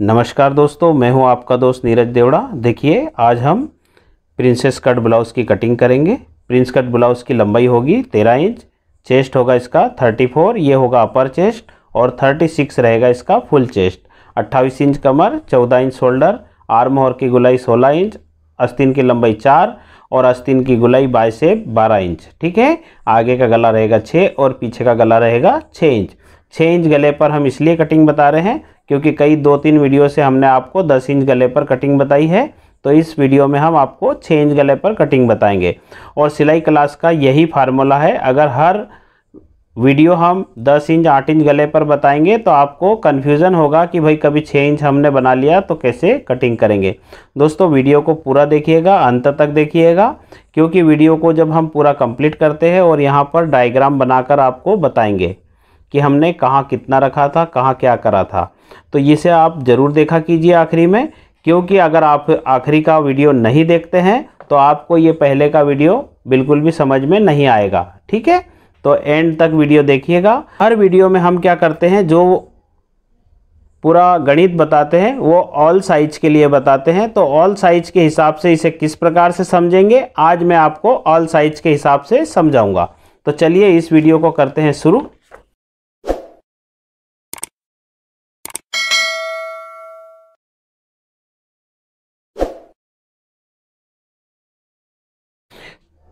नमस्कार दोस्तों मैं हूं आपका दोस्त नीरज देवड़ा देखिए आज हम प्रिंसेस कट ब्लाउज़ की कटिंग करेंगे प्रिंस कट ब्लाउज़ की लंबाई होगी तेरह इंच चेस्ट होगा इसका थर्टी फोर ये होगा अपर चेस्ट और थर्टी सिक्स रहेगा इसका फुल चेस्ट अट्ठाईस इंच कमर चौदह इंच शोल्डर आर्म और की गुलाई सोलह इंच अस्तिन की लंबाई चार और अस्तिन की गुलाई बाय से बारह इंच ठीक है आगे का गला रहेगा छः और पीछे का गला रहेगा छः इंच छः इंच गले पर हम इसलिए कटिंग बता रहे हैं क्योंकि कई दो तीन वीडियो से हमने आपको दस इंच गले पर कटिंग बताई है तो इस वीडियो में हम आपको छः इंच गले पर कटिंग बताएंगे और सिलाई क्लास का यही फार्मूला है अगर हर वीडियो हम 10 इंच 8 इंच गले पर बताएंगे तो आपको कन्फ्यूज़न होगा कि भाई कभी 6 इंच हमने बना लिया तो कैसे कटिंग करेंगे दोस्तों वीडियो को पूरा देखिएगा अंत तक देखिएगा क्योंकि वीडियो को जब हम पूरा कंप्लीट करते हैं और यहाँ पर डायग्राम बनाकर आपको बताएंगे कि हमने कहाँ कितना रखा था कहाँ क्या करा था तो इसे आप ज़रूर देखा कीजिए आखिरी में क्योंकि अगर आप आखिरी का वीडियो नहीं देखते हैं तो आपको ये पहले का वीडियो बिल्कुल भी समझ में नहीं आएगा ठीक है तो एंड तक वीडियो देखिएगा हर वीडियो में हम क्या करते हैं जो पूरा गणित बताते हैं वो ऑल साइज के लिए बताते हैं तो ऑल साइज के हिसाब से इसे किस प्रकार से समझेंगे आज मैं आपको ऑल साइज के हिसाब से समझाऊंगा तो चलिए इस वीडियो को करते हैं शुरू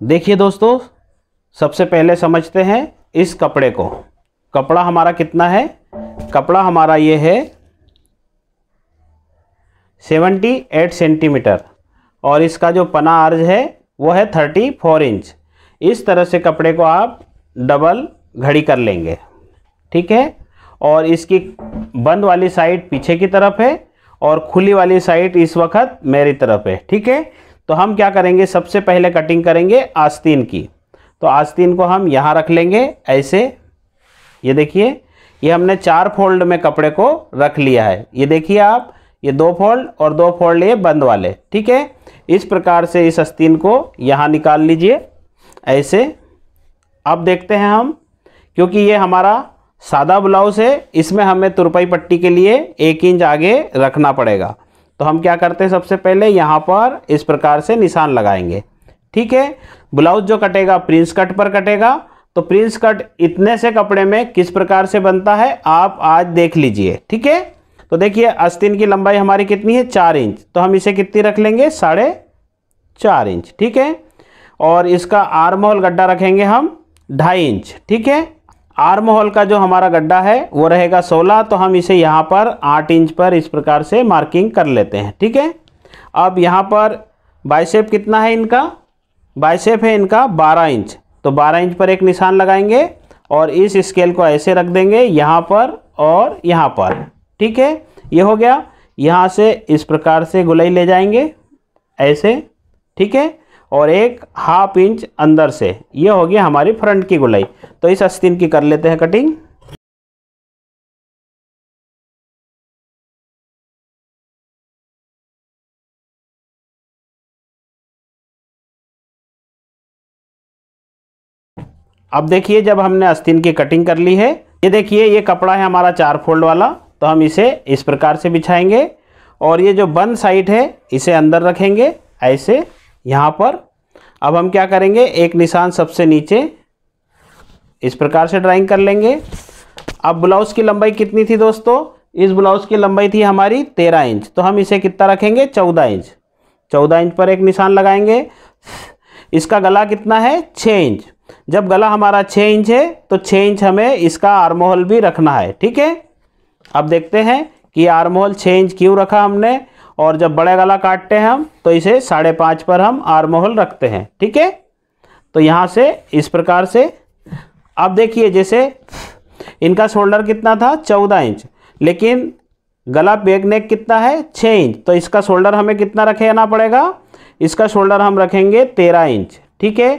देखिए दोस्तों सबसे पहले समझते हैं इस कपड़े को कपड़ा हमारा कितना है कपड़ा हमारा ये है 78 सेंटीमीटर और इसका जो पना आर्ज है वो है 34 इंच इस तरह से कपड़े को आप डबल घड़ी कर लेंगे ठीक है और इसकी बंद वाली साइड पीछे की तरफ है और खुली वाली साइड इस वक्त मेरी तरफ है ठीक है तो हम क्या करेंगे सबसे पहले कटिंग करेंगे आस्तीन की तो आस्तीन को हम यहाँ रख लेंगे ऐसे ये देखिए ये हमने चार फोल्ड में कपड़े को रख लिया है ये देखिए आप ये दो फोल्ड और दो फोल्ड ये बंद वाले ठीक है इस प्रकार से इस आस्तीन को यहाँ निकाल लीजिए ऐसे अब देखते हैं हम क्योंकि ये हमारा सादा ब्लाउज़ है इसमें हमें तुरपाई पट्टी के लिए एक इंच आगे रखना पड़ेगा तो हम क्या करते हैं सबसे पहले यहाँ पर इस प्रकार से निशान लगाएंगे ठीक है ब्लाउज जो कटेगा प्रिंस कट पर कटेगा तो प्रिंस कट इतने से कपड़े में किस प्रकार से बनता है आप आज देख लीजिए ठीक है तो देखिए अस्तिन की लंबाई हमारी कितनी है चार इंच तो हम इसे कितनी रख लेंगे साढ़े चार इंच ठीक है और इसका आर्म होल गड्ढा रखेंगे हम ढाई इंच ठीक है आर्म होल का जो हमारा गड्ढा है वो रहेगा 16 तो हम इसे यहाँ पर 8 इंच पर इस प्रकार से मार्किंग कर लेते हैं ठीक है अब यहाँ पर बाइसेप कितना है इनका बाइसेप है इनका 12 इंच तो 12 इंच पर एक निशान लगाएंगे और इस स्केल को ऐसे रख देंगे यहाँ पर और यहाँ पर ठीक है ये हो गया यहाँ से इस प्रकार से गुलाई ले जाएंगे ऐसे ठीक है और एक हाफ इंच अंदर से ये होगी हमारी फ्रंट की गुलाई तो इस अस्तिन की कर लेते हैं कटिंग अब देखिए जब हमने अस्तिन की कटिंग कर ली है ये देखिए ये कपड़ा है हमारा चार फोल्ड वाला तो हम इसे इस प्रकार से बिछाएंगे और ये जो बंद साइड है इसे अंदर रखेंगे ऐसे यहाँ पर अब हम क्या करेंगे एक निशान सबसे नीचे इस प्रकार से ड्राइंग कर लेंगे अब ब्लाउज़ की लंबाई कितनी थी दोस्तों इस ब्लाउज़ की लंबाई थी हमारी तेरह इंच तो हम इसे कितना रखेंगे चौदह इंच चौदह इंच पर एक निशान लगाएंगे इसका गला कितना है छः इंच जब गला हमारा छः इंच है तो छः इंच हमें इसका आर्मोहल भी रखना है ठीक है अब देखते हैं कि आर्मोहल छः इंच क्यों रखा हमने और जब बड़े गला काटते हैं हम तो इसे साढ़े पाँच पर हम आर होल रखते हैं ठीक है तो यहाँ से इस प्रकार से अब देखिए जैसे इनका शोल्डर कितना था चौदह इंच लेकिन गला बेग नेक कितना है छः इंच तो इसका शोल्डर हमें कितना रखना पड़ेगा इसका शोल्डर हम रखेंगे तेरह इंच ठीक है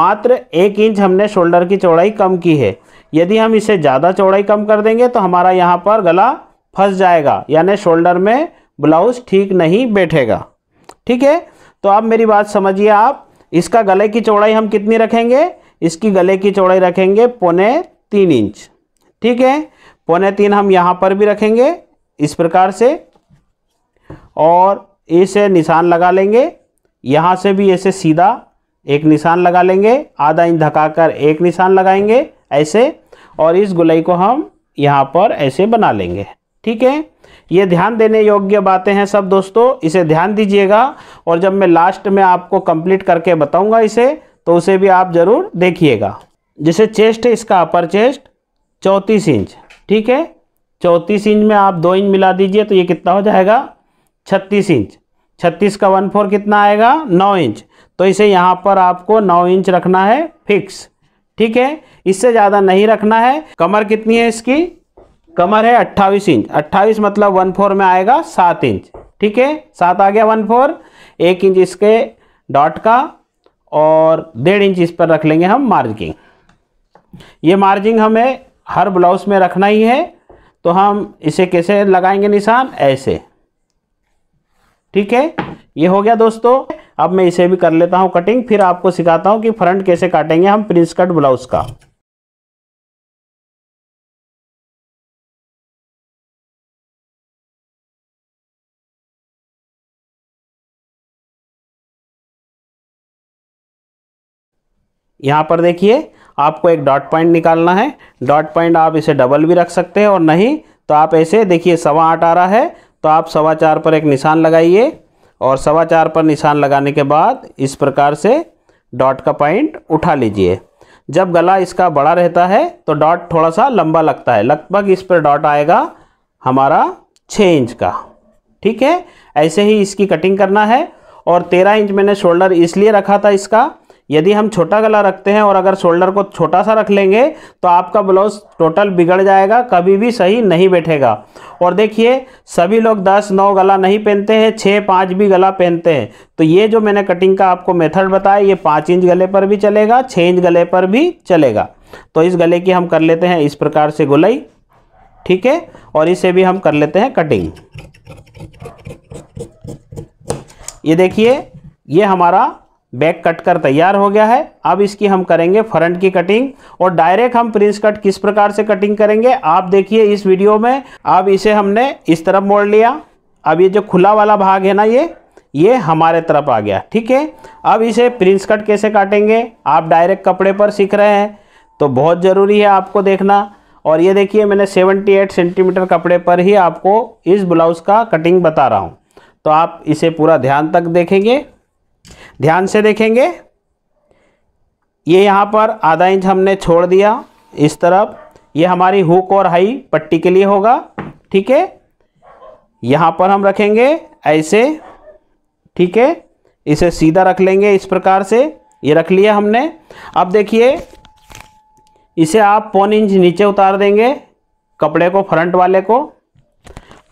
मात्र एक इंच हमने शोल्डर की चौड़ाई कम की है यदि हम इसे ज़्यादा चौड़ाई कम कर देंगे तो हमारा यहाँ पर गला फंस जाएगा यानी शोल्डर में ब्लाउज ठीक नहीं बैठेगा ठीक है तो आप मेरी बात समझिए आप इसका गले की चौड़ाई हम कितनी रखेंगे इसकी गले की चौड़ाई रखेंगे पौने तीन इंच ठीक है पौने तीन हम यहाँ पर भी रखेंगे इस प्रकार से और इसे निशान लगा लेंगे यहाँ से भी ऐसे सीधा एक निशान लगा लेंगे आधा इंच धकाकर एक निशान लगाएंगे ऐसे और इस गुलाई को हम यहाँ पर ऐसे बना लेंगे ठीक है ये ध्यान देने योग्य बातें हैं सब दोस्तों इसे ध्यान दीजिएगा और जब मैं लास्ट में आपको कंप्लीट करके बताऊंगा इसे तो उसे भी आप ज़रूर देखिएगा जैसे चेस्ट है इसका अपर चेस्ट चौंतीस इंच ठीक है चौंतीस इंच में आप दो इंच मिला दीजिए तो ये कितना हो जाएगा छत्तीस इंच छत्तीस का वन फोर कितना आएगा नौ इंच तो इसे यहाँ पर आपको नौ इंच रखना है फिक्स ठीक है इससे ज़्यादा नहीं रखना है कमर कितनी है इसकी कमर है अट्ठाईस इंच अट्ठाईस मतलब वन फोर में आएगा सात इंच ठीक है सात आ गया वन फोर एक इंच इसके डॉट का और डेढ़ इंच इस पर रख लेंगे हम मार्जिंग ये मार्जिंग हमें हर ब्लाउज में रखना ही है तो हम इसे कैसे लगाएंगे निशान ऐसे ठीक है ये हो गया दोस्तों अब मैं इसे भी कर लेता हूँ कटिंग फिर आपको सिखाता हूँ कि फ्रंट कैसे काटेंगे हम प्रिंस कट ब्लाउज का यहाँ पर देखिए आपको एक डॉट पॉइंट निकालना है डॉट पॉइंट आप इसे डबल भी रख सकते हैं और नहीं तो आप ऐसे देखिए सवा आठ आ रहा है तो आप सवा चार पर एक निशान लगाइए और सवा चार पर निशान लगाने के बाद इस प्रकार से डॉट का पॉइंट उठा लीजिए जब गला इसका बड़ा रहता है तो डॉट थोड़ा सा लंबा लगता है लगभग इस पर डॉट आएगा हमारा छः इंच का ठीक है ऐसे ही इसकी कटिंग करना है और तेरह इंच मैंने शोल्डर इसलिए रखा था इसका यदि हम छोटा गला रखते हैं और अगर शोल्डर को छोटा सा रख लेंगे तो आपका ब्लाउज टोटल बिगड़ जाएगा कभी भी सही नहीं बैठेगा और देखिए सभी लोग दस नौ गला नहीं पहनते हैं छः पाँच भी गला पहनते हैं तो ये जो मैंने कटिंग का आपको मेथड बताया ये पाँच इंच गले पर भी चलेगा छः इंच गले पर भी चलेगा तो इस गले की हम कर लेते हैं इस प्रकार से गुलाई ठीक है और इसे भी हम कर लेते हैं कटिंग ये देखिए ये हमारा बैक कट कर तैयार हो गया है अब इसकी हम करेंगे फ्रंट की कटिंग और डायरेक्ट हम प्रिंस कट किस प्रकार से कटिंग करेंगे आप देखिए इस वीडियो में अब इसे हमने इस तरफ मोड़ लिया अब ये जो खुला वाला भाग है ना ये ये हमारे तरफ आ गया ठीक है अब इसे प्रिंस कट कैसे काटेंगे आप डायरेक्ट कपड़े पर सीख रहे हैं तो बहुत ज़रूरी है आपको देखना और ये देखिए मैंने 78 सेंटीमीटर कपड़े पर ही आपको इस ब्लाउज़ का कटिंग बता रहा हूँ तो आप इसे पूरा ध्यान तक देखेंगे ध्यान से देखेंगे ये यहाँ पर आधा इंच हमने छोड़ दिया इस तरफ ये हमारी हुक और हाई पट्टी के लिए होगा ठीक है यहाँ पर हम रखेंगे ऐसे ठीक है इसे सीधा रख लेंगे इस प्रकार से ये रख लिया हमने अब देखिए इसे आप पौन इंच नीचे उतार देंगे कपड़े को फ्रंट वाले को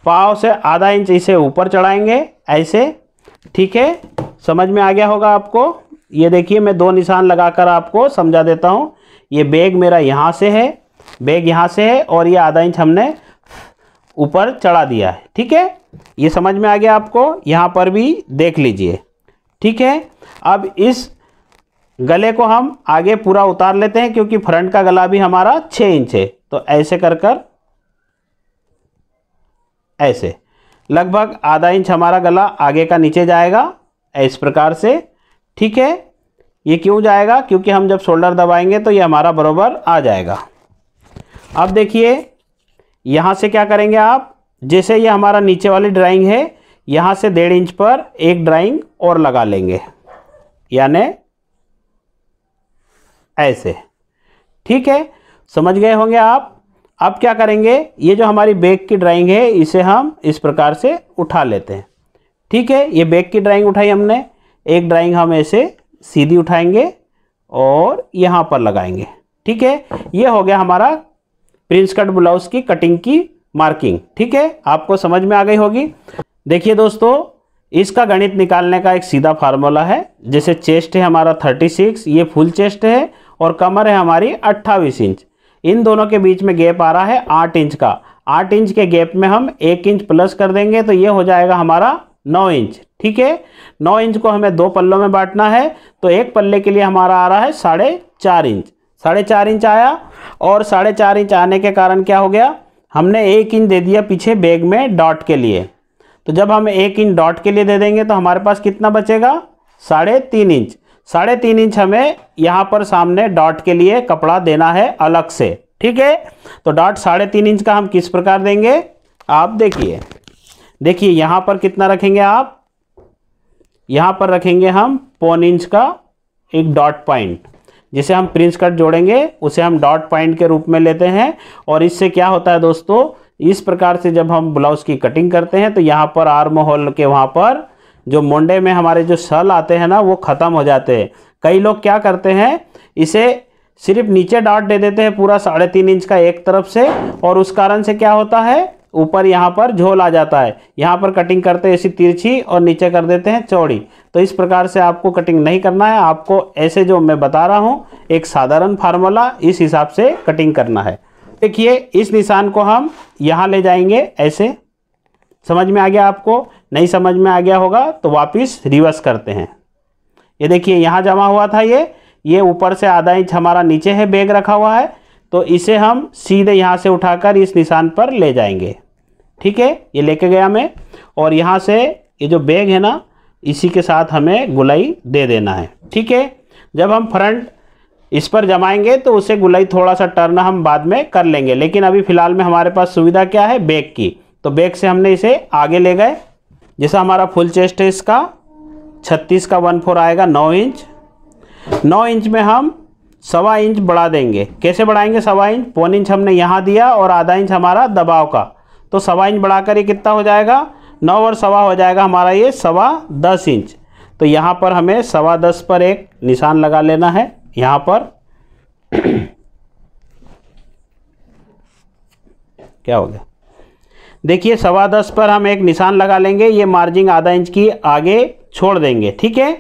पाव से आधा इंच इसे ऊपर चढ़ाएंगे ऐसे ठीक है समझ में आ गया होगा आपको ये देखिए मैं दो निशान लगाकर आपको समझा देता हूँ ये बैग मेरा यहाँ से है बैग यहाँ से है और ये आधा इंच हमने ऊपर चढ़ा दिया है ठीक है ये समझ में आ गया आपको यहाँ पर भी देख लीजिए ठीक है अब इस गले को हम आगे पूरा उतार लेते हैं क्योंकि फ्रंट का गला भी हमारा छः इंच है तो ऐसे कर कर ऐसे लगभग आधा इंच हमारा गला आगे का नीचे जाएगा इस प्रकार से ठीक है ये क्यों जाएगा क्योंकि हम जब शोल्डर दबाएंगे तो ये हमारा बरोबर आ जाएगा अब देखिए यहाँ से क्या करेंगे आप जैसे ये हमारा नीचे वाली ड्राइंग है यहाँ से डेढ़ इंच पर एक ड्राइंग और लगा लेंगे यानी ऐसे ठीक है समझ गए होंगे आप अब क्या करेंगे ये जो हमारी बैग की ड्राइंग है इसे हम इस प्रकार से उठा लेते हैं ठीक है ये बैक की ड्राइंग उठाई हमने एक ड्राइंग हम ऐसे सीधी उठाएंगे और यहाँ पर लगाएंगे ठीक है ये हो गया हमारा प्रिंस कट ब्लाउज की कटिंग की मार्किंग ठीक है आपको समझ में आ गई होगी देखिए दोस्तों इसका गणित निकालने का एक सीधा फार्मूला है जैसे चेस्ट है हमारा 36 ये फुल चेस्ट है और कमर है हमारी 28 इंच इन दोनों के बीच में गैप आ रहा है 8 इंच का 8 इंच के गैप में हम 1 इंच प्लस कर देंगे तो ये हो जाएगा हमारा नौ इंच ठीक है नौ इंच को हमें दो पल्लों में बांटना है तो एक पल्ले के लिए हमारा आ रहा है साढ़े चार इंच साढ़े चार इंच आया और साढ़े चार इंच आने के कारण क्या हो गया हमने एक इंच दे दिया पीछे बैग में डॉट के लिए तो जब हम एक इंच डॉट के लिए दे देंगे तो हमारे पास कितना बचेगा साढ़े तीन इंच साढ़े तीन इंच हमें यहाँ पर सामने डॉट के लिए कपड़ा देना है अलग से ठीक है तो डॉट साढ़े तीन इंच का हम किस प्रकार देंगे आप देखिए देखिए यहाँ पर कितना रखेंगे आप यहाँ पर रखेंगे हम पौन इंच का एक डॉट पॉइंट जिसे हम प्रिंस कट जोड़ेंगे उसे हम डॉट पॉइंट के रूप में लेते हैं और इससे क्या होता है दोस्तों इस प्रकार से जब हम ब्लाउज की कटिंग करते हैं तो यहाँ पर आर्म होल के वहाँ पर जो मोंडे में हमारे जो सल आते हैं ना वो ख़त्म हो जाते हैं कई लोग क्या करते हैं इसे सिर्फ नीचे डॉट दे देते हैं पूरा साढ़े तीन इंच का एक तरफ से और उस कारण से क्या होता है ऊपर यहाँ पर झोल आ जाता है यहाँ पर कटिंग करते ऐसी तिरछी और नीचे कर देते हैं चौड़ी तो इस प्रकार से आपको कटिंग नहीं करना है आपको ऐसे जो मैं बता रहा हूँ एक साधारण फार्मूला इस हिसाब से कटिंग करना है देखिए इस निशान को हम यहाँ ले जाएंगे ऐसे समझ में आ गया आपको नहीं समझ में आ गया होगा तो वापस रिवर्स करते हैं ये देखिए यहाँ जमा हुआ था ये ये ऊपर से आधा इंच हमारा नीचे है बैग रखा हुआ है तो इसे हम सीधे यहाँ से उठाकर इस निशान पर ले जाएंगे ठीक है ये लेके गया मैं और यहाँ से ये जो बैग है ना इसी के साथ हमें गुलाई दे देना है ठीक है जब हम फ्रंट इस पर जमाएंगे तो उसे गुलाई थोड़ा सा टर्न हम बाद में कर लेंगे लेकिन अभी फ़िलहाल में हमारे पास सुविधा क्या है बैग की तो बैग से हमने इसे आगे ले गए जैसा हमारा फुल चेस्ट है इसका छत्तीस का वन फोर आएगा नौ इंच नौ इंच में हम सवा इंच बढ़ा देंगे कैसे बढ़ाएंगे सवा इंच पौन इंच हमने यहाँ दिया और आधा इंच हमारा दबाव का तो सवा इंच बढ़ाकर ये कितना हो जाएगा नौ और सवा हो जाएगा हमारा ये सवा दस इंच तो यहाँ पर हमें सवा दस पर एक निशान लगा लेना है यहाँ पर क्या हो गया देखिए सवा दस पर हम एक निशान लगा लेंगे ये मार्जिन आधा इंच की आगे छोड़ देंगे ठीक है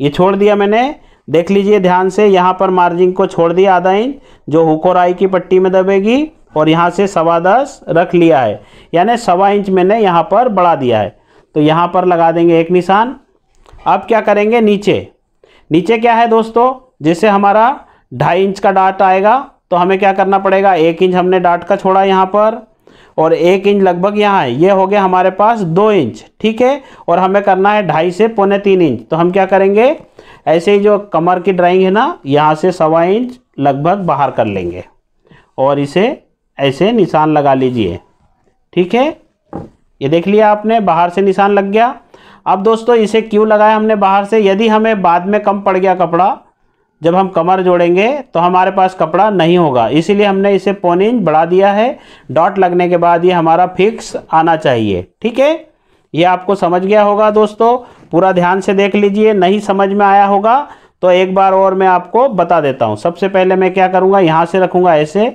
ये छोड़ दिया मैंने देख लीजिए ध्यान से यहाँ पर मार्जिन को छोड़ दिया आधा इंच जो हुक और आई की पट्टी में दबेगी और यहाँ से सवा दस रख लिया है यानी सवा इंच मैंने यहाँ पर बढ़ा दिया है तो यहाँ पर लगा देंगे एक निशान अब क्या करेंगे नीचे नीचे क्या है दोस्तों जैसे हमारा ढाई इंच का डाट आएगा तो हमें क्या करना पड़ेगा एक इंच हमने डाट का छोड़ा यहाँ पर और एक इंच लगभग यहाँ है ये हो गया हमारे पास दो इंच ठीक है और हमें करना है ढाई से पौने तीन इंच तो हम क्या करेंगे ऐसे ही जो कमर की ड्राइंग है ना यहाँ से सवा इंच लगभग बाहर कर लेंगे और इसे ऐसे निशान लगा लीजिए ठीक है ये देख लिया आपने बाहर से निशान लग गया अब दोस्तों इसे क्यों लगाया हमने बाहर से यदि हमें बाद में कम पड़ गया कपड़ा जब हम कमर जोड़ेंगे तो हमारे पास कपड़ा नहीं होगा इसीलिए हमने इसे पौन इंच बढ़ा दिया है डॉट लगने के बाद ये हमारा फिक्स आना चाहिए ठीक है ये आपको समझ गया होगा दोस्तों पूरा ध्यान से देख लीजिए नहीं समझ में आया होगा तो एक बार और मैं आपको बता देता हूँ सबसे पहले मैं क्या करूँगा यहाँ से रखूँगा ऐसे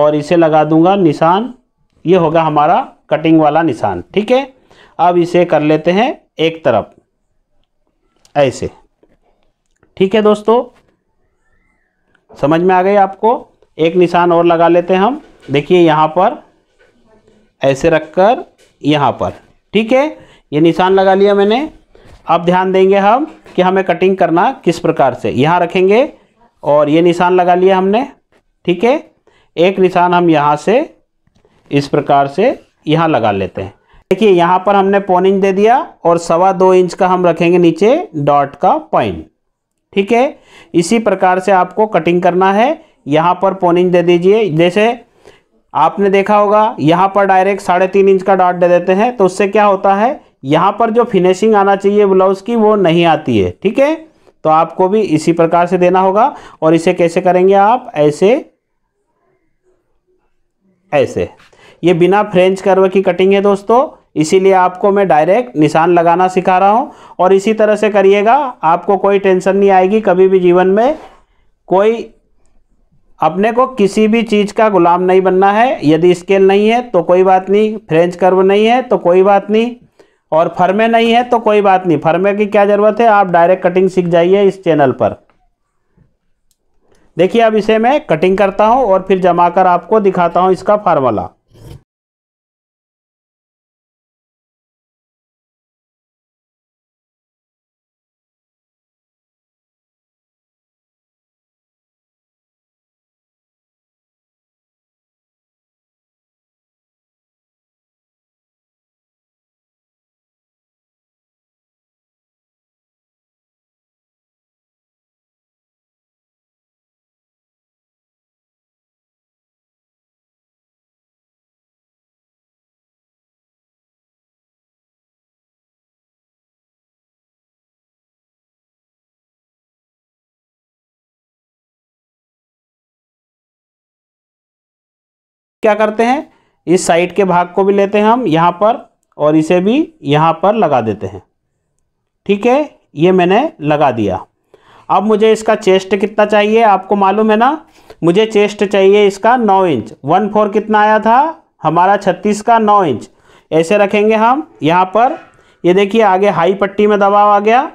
और इसे लगा दूंगा निशान ये होगा हमारा कटिंग वाला निशान ठीक है अब इसे कर लेते हैं एक तरफ ऐसे ठीक है दोस्तों समझ में आ गई आपको एक निशान और लगा लेते हैं हम देखिए यहाँ पर ऐसे रखकर यहाँ पर ठीक है ये निशान लगा लिया मैंने अब ध्यान देंगे हम कि हमें कटिंग करना किस प्रकार से यहाँ रखेंगे और ये निशान लगा लिया हमने ठीक है एक निशान हम यहाँ से इस प्रकार से यहाँ लगा लेते हैं देखिए यहाँ पर हमने पौन इंच दे दिया और सवा दो इंच का हम रखेंगे नीचे डॉट का पॉइंट ठीक है इसी प्रकार से आपको कटिंग करना है यहाँ पर पौन इंच दे दीजिए जैसे आपने देखा होगा यहाँ पर डायरेक्ट साढ़े तीन इंच का डॉट दे देते हैं तो उससे क्या होता है यहाँ पर जो फिनिशिंग आना चाहिए ब्लाउज़ की वो नहीं आती है ठीक है तो आपको भी इसी प्रकार से देना होगा और इसे कैसे करेंगे आप ऐसे ऐसे ये बिना फ्रेंच कर्व की कटिंग है दोस्तों इसीलिए आपको मैं डायरेक्ट निशान लगाना सिखा रहा हूँ और इसी तरह से करिएगा आपको कोई टेंशन नहीं आएगी कभी भी जीवन में कोई अपने को किसी भी चीज़ का गुलाम नहीं बनना है यदि स्केल नहीं है तो कोई बात नहीं फ्रेंच कर्व नहीं है तो कोई बात नहीं और फर्मे नहीं है तो कोई बात नहीं फर्मे की क्या ज़रूरत है आप डायरेक्ट कटिंग सीख जाइए इस चैनल पर देखिए अब इसे मैं कटिंग करता हूँ और फिर जमा कर आपको दिखाता हूँ इसका फार्मूला क्या करते हैं इस साइड के भाग को भी लेते हैं हम यहाँ पर और इसे भी यहाँ पर लगा देते हैं ठीक है ये मैंने लगा दिया अब मुझे इसका चेस्ट कितना चाहिए आपको मालूम है ना मुझे चेस्ट चाहिए इसका नौ इंच वन फोर कितना आया था हमारा छत्तीस का नौ इंच ऐसे रखेंगे हम यहाँ पर ये देखिए आगे हाई पट्टी में दबाव आ गया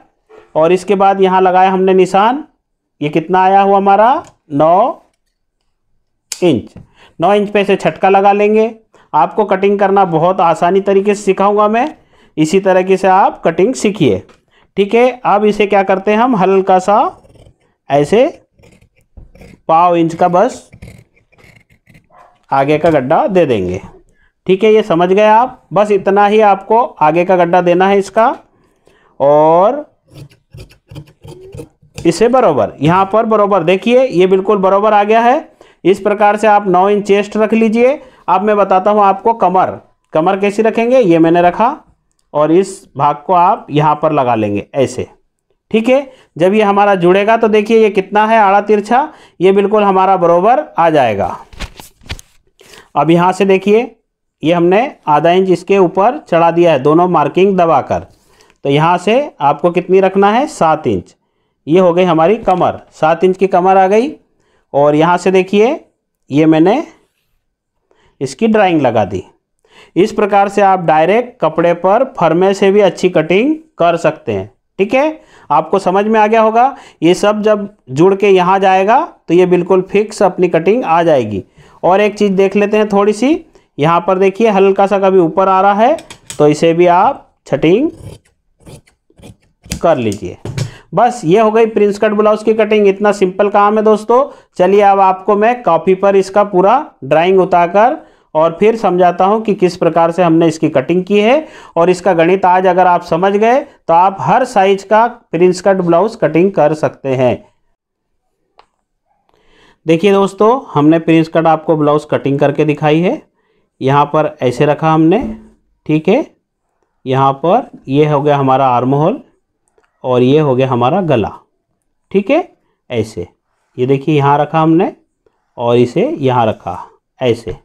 और इसके बाद यहाँ लगाया हमने निशान ये कितना आया हुआ हमारा नौ इंच नौ इंच पे से छटका लगा लेंगे आपको कटिंग करना बहुत आसानी तरीके से सिखाऊंगा मैं इसी तरीके से आप कटिंग सीखिए ठीक है अब इसे क्या करते हैं हम हल्का सा ऐसे पाव इंच का बस आगे का गड्ढा दे देंगे ठीक है ये समझ गए आप बस इतना ही आपको आगे का गड्ढा देना है इसका और इसे बराबर यहाँ पर बराबर देखिए ये बिल्कुल बराबर आ गया है इस प्रकार से आप नौ इंच चेस्ट रख लीजिए अब मैं बताता हूँ आपको कमर कमर कैसी रखेंगे ये मैंने रखा और इस भाग को आप यहाँ पर लगा लेंगे ऐसे ठीक है जब ये हमारा जुड़ेगा तो देखिए ये कितना है आड़ा तिरछा ये बिल्कुल हमारा बरोबर आ जाएगा अब यहाँ से देखिए ये हमने आधा इंच इसके ऊपर चढ़ा दिया है दोनों मार्किंग दबाकर तो यहाँ से आपको कितनी रखना है सात इंच ये हो गई हमारी कमर सात इंच की कमर आ गई और यहाँ से देखिए ये मैंने इसकी ड्राइंग लगा दी इस प्रकार से आप डायरेक्ट कपड़े पर फरमे से भी अच्छी कटिंग कर सकते हैं ठीक है आपको समझ में आ गया होगा ये सब जब जुड़ के यहाँ जाएगा तो ये बिल्कुल फिक्स अपनी कटिंग आ जाएगी और एक चीज़ देख लेते हैं थोड़ी सी यहाँ पर देखिए हल्का सा कभी ऊपर आ रहा है तो इसे भी आप छटिंग कर लीजिए बस ये हो गई प्रिंस कट ब्लाउज की कटिंग इतना सिंपल काम है दोस्तों चलिए अब आपको मैं कॉपी पर इसका पूरा ड्राइंग उतार और फिर समझाता हूँ कि किस प्रकार से हमने इसकी कटिंग की है और इसका गणित आज अगर आप समझ गए तो आप हर साइज का प्रिंस कट ब्लाउज कटिंग कर सकते हैं देखिए दोस्तों हमने प्रिंस कट आपको ब्लाउज कटिंग करके दिखाई है यहाँ पर ऐसे रखा हमने ठीक है यहाँ पर ये यह हो गया हमारा आर्म होल और ये हो गया हमारा गला ठीक है ऐसे ये देखिए यहाँ रखा हमने और इसे यहाँ रखा ऐसे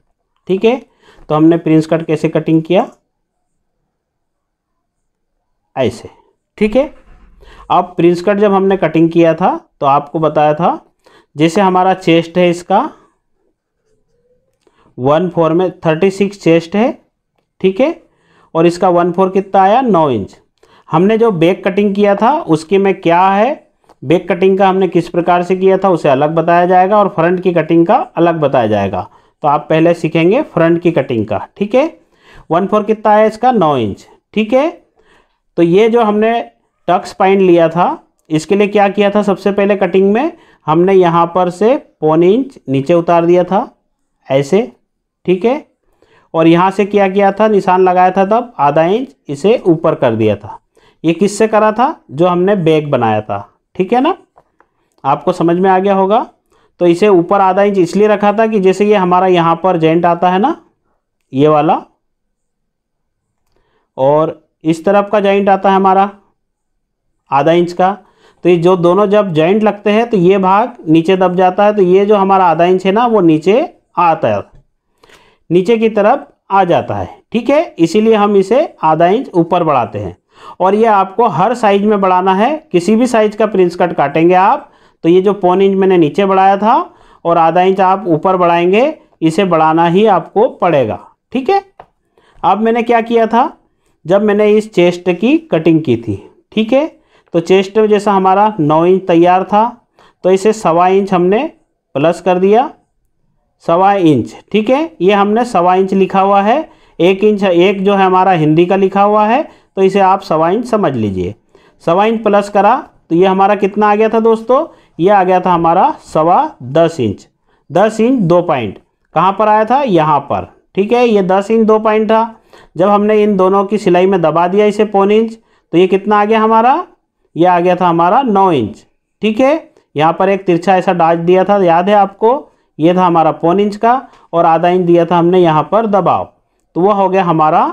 ठीक है तो हमने प्रिंस कट कैसे कटिंग किया ऐसे ठीक है अब प्रिंस कट जब हमने कटिंग किया था तो आपको बताया था जैसे हमारा चेस्ट है इसका वन फोर में थर्टी सिक्स चेस्ट है ठीक है और इसका वन फोर कितना आया नौ इंच हमने जो बैक कटिंग किया था उसके में क्या है बैक कटिंग का हमने किस प्रकार से किया था उसे अलग बताया जाएगा और फ्रंट की कटिंग का अलग बताया जाएगा तो आप पहले सीखेंगे फ्रंट की कटिंग का ठीक है वन फोर कितना है इसका नौ इंच ठीक है तो ये जो हमने टक्स पाइन लिया था इसके लिए क्या किया था सबसे पहले कटिंग में हमने यहाँ पर से पौन इंच नीचे उतार दिया था ऐसे ठीक है और यहाँ से क्या किया था निशान लगाया था तब आधा इंच इसे ऊपर कर दिया था ये किससे करा था जो हमने बैग बनाया था ठीक है ना आपको समझ में आ गया होगा तो इसे ऊपर आधा इंच इसलिए रखा था कि जैसे ये हमारा यहाँ पर जेंट आता है ना ये वाला और इस तरफ का जॉइंट आता है हमारा आधा इंच का तो ये जो दोनों जब जॉइंट लगते हैं तो ये भाग नीचे दब जाता है तो ये जो हमारा आधा इंच है ना वो नीचे आता है नीचे की तरफ आ जाता है ठीक है इसीलिए हम इसे आधा इंच ऊपर बढ़ाते हैं और ये आपको हर साइज में बढ़ाना है किसी भी साइज का प्रिंस कट काटेंगे आप तो ये जो पौन इंच मैंने नीचे बढ़ाया था और आधा इंच आप ऊपर बढ़ाएंगे इसे बढ़ाना ही आपको पड़ेगा ठीक है अब मैंने क्या किया था जब मैंने इस चेस्ट की कटिंग की थी ठीक है तो चेस्ट जैसा हमारा नौ इंच तैयार था तो इसे सवा इंच हमने प्लस कर दिया सवा इंच ठीक है ये हमने सवा इंच लिखा हुआ है एक इंच एक जो है हमारा हिंदी का लिखा हुआ है तो इसे आप सवा इंच समझ लीजिए सवा इंच प्लस करा तो ये हमारा कितना आ गया था दोस्तों ये आ गया था हमारा सवा दस इंच दस इंच दो पॉइंट कहाँ पर आया था यहाँ पर ठीक है ये दस इंच दो पॉइंट था जब हमने इन दोनों की सिलाई में दबा दिया इसे पौन इंच तो ये कितना आ गया हमारा ये आ गया था हमारा नौ इंच ठीक है यहाँ पर एक तिरछा ऐसा डाज दिया था याद है आपको ये था हमारा पौन इंच का और आधा इंच दिया था हमने यहाँ पर दबाव तो वह हो गया हमारा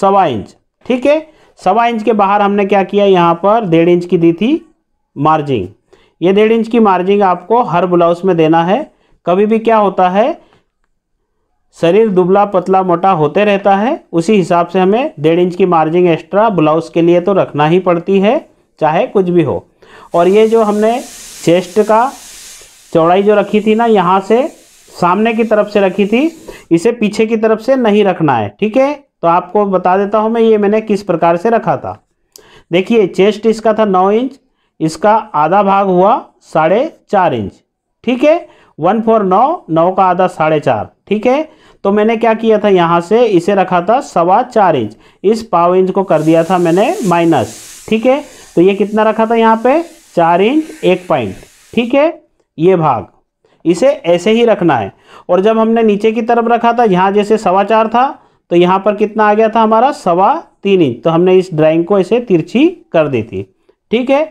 सवा इंच ठीक है सवा इंच के बाहर हमने क्या किया यहाँ पर डेढ़ इंच की दी थी मार्जिंग ये डेढ़ इंच की मार्जिंग आपको हर ब्लाउज में देना है कभी भी क्या होता है शरीर दुबला पतला मोटा होते रहता है उसी हिसाब से हमें डेढ़ इंच की मार्जिंग एक्स्ट्रा ब्लाउज के लिए तो रखना ही पड़ती है चाहे कुछ भी हो और ये जो हमने चेस्ट का चौड़ाई जो रखी थी ना यहाँ से सामने की तरफ से रखी थी इसे पीछे की तरफ से नहीं रखना है ठीक है तो आपको बता देता हूँ मैं ये मैंने किस प्रकार से रखा था देखिए चेस्ट इसका था नौ इंच इसका आधा भाग हुआ साढ़े चार इंच ठीक है वन फोर नौ नौ का आधा साढ़े चार ठीक है तो मैंने क्या किया था यहाँ से इसे रखा था सवा चार इंच इस पाव इंच को कर दिया था मैंने माइनस ठीक है तो ये कितना रखा था यहाँ पे चार इंच एक पॉइंट ठीक है ये भाग इसे ऐसे ही रखना है और जब हमने नीचे की तरफ रखा था यहाँ जैसे सवा चार था तो यहाँ पर कितना आ गया था हमारा सवा तीन इंच तो हमने इस ड्राइंग को ऐसे तिरछी कर दी थी ठीक है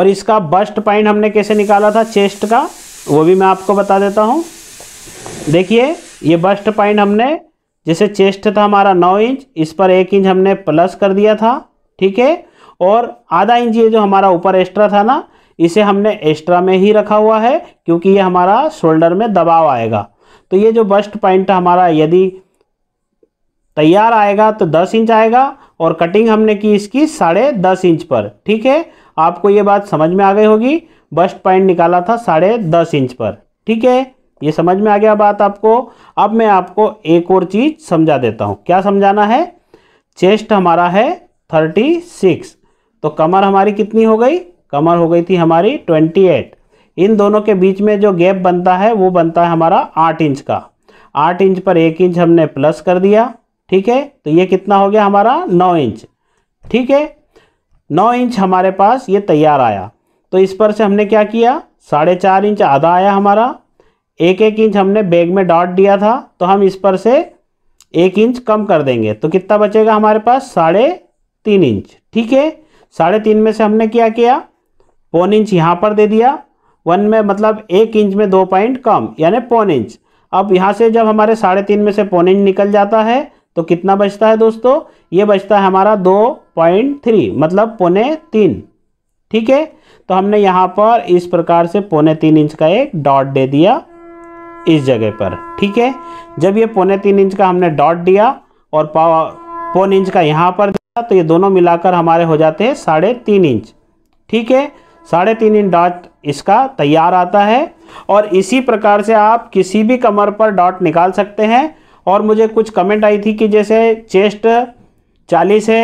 और इसका बस्ट पॉइंट हमने कैसे निकाला था चेस्ट का वो भी मैं आपको बता देता हूँ देखिए ये बस्ट पॉइंट हमने जैसे चेस्ट था हमारा नौ इंच इस पर एक इंच हमने प्लस कर दिया था ठीक है और आधा इंच ये जो हमारा ऊपर एक्स्ट्रा था ना इसे हमने एक्स्ट्रा में ही रखा हुआ है क्योंकि ये हमारा शोल्डर में दबाव आएगा तो ये जो बस्ट पॉइंट हमारा यदि तैयार आएगा तो दस इंच आएगा और कटिंग हमने की इसकी साढ़े दस इंच पर ठीक है आपको ये बात समझ में आ गई होगी बस्ट पॉइंट निकाला था साढ़े दस इंच पर ठीक है ये समझ में आ गया बात आपको अब मैं आपको एक और चीज़ समझा देता हूँ क्या समझाना है चेस्ट हमारा है थर्टी सिक्स तो कमर हमारी कितनी हो गई कमर हो गई थी हमारी ट्वेंटी एट इन दोनों के बीच में जो गैप बनता है वो बनता है हमारा आठ इंच का आठ इंच पर एक इंच हमने प्लस कर दिया ठीक है तो ये कितना हो गया हमारा नौ इंच ठीक है नौ इंच हमारे पास ये तैयार आया तो इस पर से हमने क्या किया साढ़े चार इंच आधा आया हमारा एक एक इंच हमने बैग में डॉट दिया था तो हम इस पर से एक इंच कम कर देंगे तो कितना बचेगा हमारे पास साढ़े तीन इंच ठीक है साढ़े तीन में से हमने क्या किया पौन इंच यहाँ पर दे दिया वन में मतलब एक इंच में दो पॉइंट कम यानी पौन इंच अब यहाँ से जब हमारे साढ़े तीन में से पौन इंच निकल जाता है तो कितना बचता है दोस्तों ये बचता है हमारा दो पॉइंट थ्री मतलब पौने तीन ठीक है तो हमने यहाँ पर इस प्रकार से पौने तीन इंच का एक डॉट दे दिया इस जगह पर ठीक है जब ये पौने तीन इंच का हमने डॉट दिया और पाव पौन इंच का यहाँ पर दिया तो ये दोनों मिलाकर हमारे हो जाते हैं साढ़े तीन इंच ठीक है साढ़े तीन इंच डॉट इसका तैयार आता है और इसी प्रकार से आप किसी भी कमर पर डॉट निकाल सकते हैं और मुझे कुछ कमेंट आई थी कि जैसे चेस्ट चालीस है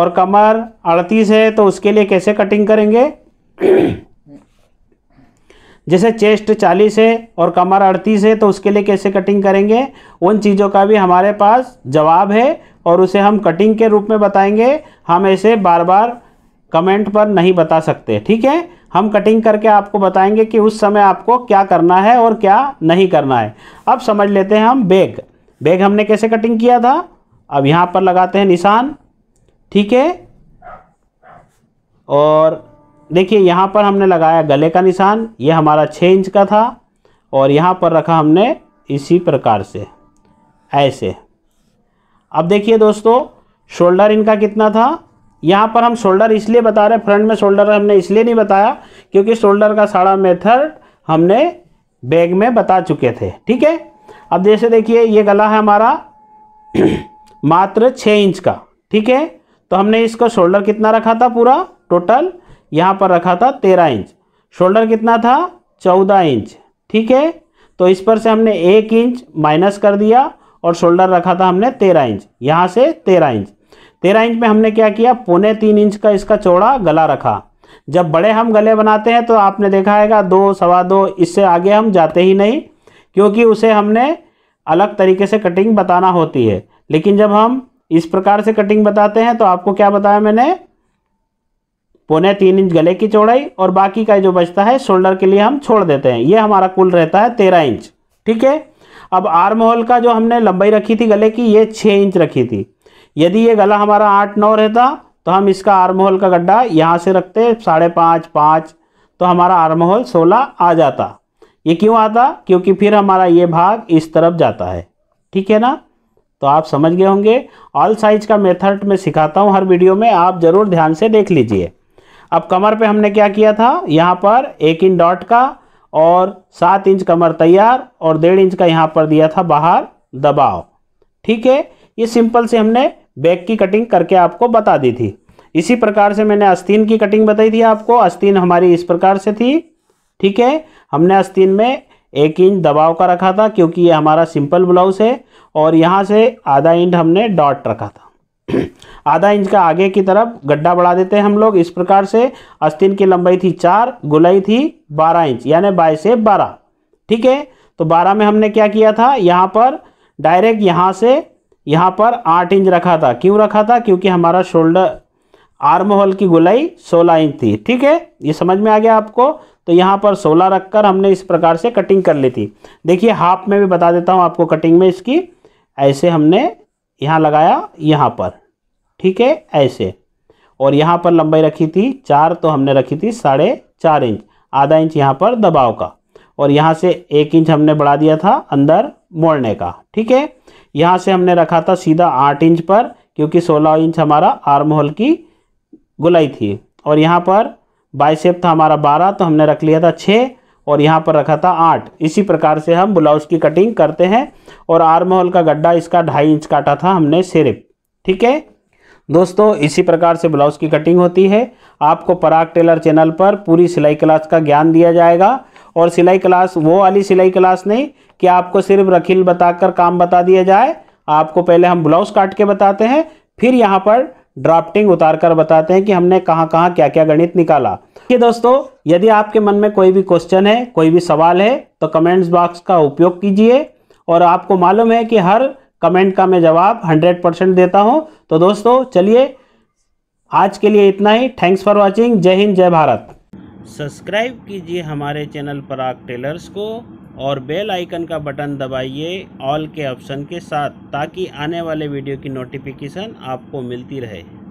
और कमर अड़तीस है तो उसके लिए कैसे कटिंग करेंगे जैसे चेस्ट चालीस है और कमर अड़तीस है तो उसके लिए कैसे कटिंग करेंगे उन चीज़ों का भी हमारे पास जवाब है और उसे हम कटिंग के रूप में बताएंगे हम ऐसे बार बार कमेंट पर नहीं बता सकते ठीक है हम कटिंग करके आपको बताएंगे कि उस समय आपको क्या करना है और क्या नहीं करना है अब समझ लेते हैं हम बैग बैग हमने कैसे कटिंग किया था अब यहाँ पर लगाते हैं निशान ठीक है और देखिए यहाँ पर हमने लगाया गले का निशान ये हमारा छः इंच का था और यहाँ पर रखा हमने इसी प्रकार से ऐसे अब देखिए दोस्तों शोल्डर इनका कितना था यहाँ पर हम शोल्डर इसलिए बता रहे हैं फ्रंट में शोल्डर हमने इसलिए नहीं बताया क्योंकि शोल्डर का सारा मेथड हमने बैग में बता चुके थे ठीक है अब जैसे देखिए ये गला है हमारा मात्र छः इंच का ठीक है तो हमने इसको शोल्डर कितना रखा था पूरा टोटल यहाँ पर रखा था तेरह इंच शोल्डर कितना था चौदह इंच ठीक है तो इस पर से हमने एक इंच माइनस कर दिया और शोल्डर रखा था हमने तेरह इंच यहाँ से तेरह इंच तेरह इंच में हमने क्या किया पौने तीन इंच का इसका चौड़ा गला रखा जब बड़े हम गले बनाते हैं तो आपने देखा हैगा दो सवा दो इससे आगे हम जाते ही नहीं क्योंकि उसे हमने अलग तरीके से कटिंग बताना होती है लेकिन जब हम इस प्रकार से कटिंग बताते हैं तो आपको क्या बताया मैंने पौने तीन इंच गले की चौड़ाई और बाकी का जो बचता है शोल्डर के लिए हम छोड़ देते हैं ये हमारा कुल रहता है तेरह इंच ठीक है अब आर्म होल का जो हमने लंबाई रखी थी गले की ये छः इंच रखी थी यदि ये गला हमारा आठ नौ रहता तो हम इसका आर्महोल का गड्ढा यहाँ से रखते साढ़े पाँच पाँच तो हमारा आर्महोल सोलह आ जाता ये क्यों आता क्योंकि फिर हमारा ये भाग इस तरफ जाता है ठीक है ना तो आप समझ गए होंगे ऑल साइज का मेथड मैं सिखाता हूँ हर वीडियो में आप ज़रूर ध्यान से देख लीजिए अब कमर पे हमने क्या किया था यहाँ पर एक इंच डॉट का और सात इंच कमर तैयार और डेढ़ इंच का यहाँ पर दिया था बाहर दबाव ठीक है ये सिंपल से हमने बैक की कटिंग करके आपको बता दी थी इसी प्रकार से मैंने आस्तीन की कटिंग बताई थी आपको आस्तीन हमारी इस प्रकार से थी ठीक है हमने आस्तीन में एक इंच दबाव का रखा था क्योंकि ये हमारा सिंपल ब्लाउज है और यहाँ से आधा इंच हमने डॉट रखा था आधा इंच का आगे की तरफ गड्ढा बढ़ा देते हैं हम लोग इस प्रकार से आस्तीन की लंबाई थी चार गुलाई थी बारह इंच यानी बाई से बारह ठीक है तो बारह में हमने क्या किया था यहाँ पर डायरेक्ट यहाँ से यहाँ पर आठ इंच रखा था क्यों रखा था क्योंकि हमारा शोल्डर आर्म होल की गुलाई सोलह इंच थी ठीक है ये समझ में आ गया आपको तो यहाँ पर सोलह रखकर हमने इस प्रकार से कटिंग कर ली थी देखिए हाफ में भी बता देता हूँ आपको कटिंग में इसकी ऐसे हमने यहाँ लगाया यहाँ पर ठीक है ऐसे और यहाँ पर लंबाई रखी थी चार तो हमने रखी थी साढ़े चार इंच आधा इंच यहाँ पर दबाव का और यहाँ से एक इंच हमने बढ़ा दिया था अंदर मोड़ने का ठीक है यहाँ से हमने रखा था सीधा आठ इंच पर क्योंकि सोलह इंच हमारा आर्म होल की गुलाई थी और यहाँ पर बाइसेप था हमारा बारह तो हमने रख लिया था छः और यहाँ पर रखा था आठ इसी प्रकार से हम ब्लाउज़ की कटिंग करते हैं और आर्म होल का गड्ढा इसका ढाई इंच काटा था हमने सिर्फ ठीक है दोस्तों इसी प्रकार से ब्लाउज़ की कटिंग होती है आपको पराग टेलर चैनल पर पूरी सिलाई क्लास का ज्ञान दिया जाएगा और सिलाई क्लास वो वाली सिलाई क्लास नहीं कि आपको सिर्फ रखील बताकर काम बता दिया जाए आपको पहले हम ब्लाउज काट के बताते हैं फिर यहाँ पर ड्राफ्टिंग उतार कर बताते हैं कि हमने कहाँ कहाँ क्या क्या गणित निकाला ये दोस्तों यदि आपके मन में कोई भी क्वेश्चन है कोई भी सवाल है तो कमेंट्स बॉक्स का उपयोग कीजिए और आपको मालूम है कि हर कमेंट का मैं जवाब 100 परसेंट देता हूँ तो दोस्तों चलिए आज के लिए इतना ही थैंक्स फॉर वॉचिंग जय हिंद जय भारत सब्सक्राइब कीजिए हमारे चैनल पराग टेलर्स को और बेल आइकन का बटन दबाइए ऑल के ऑप्शन के साथ ताकि आने वाले वीडियो की नोटिफिकेशन आपको मिलती रहे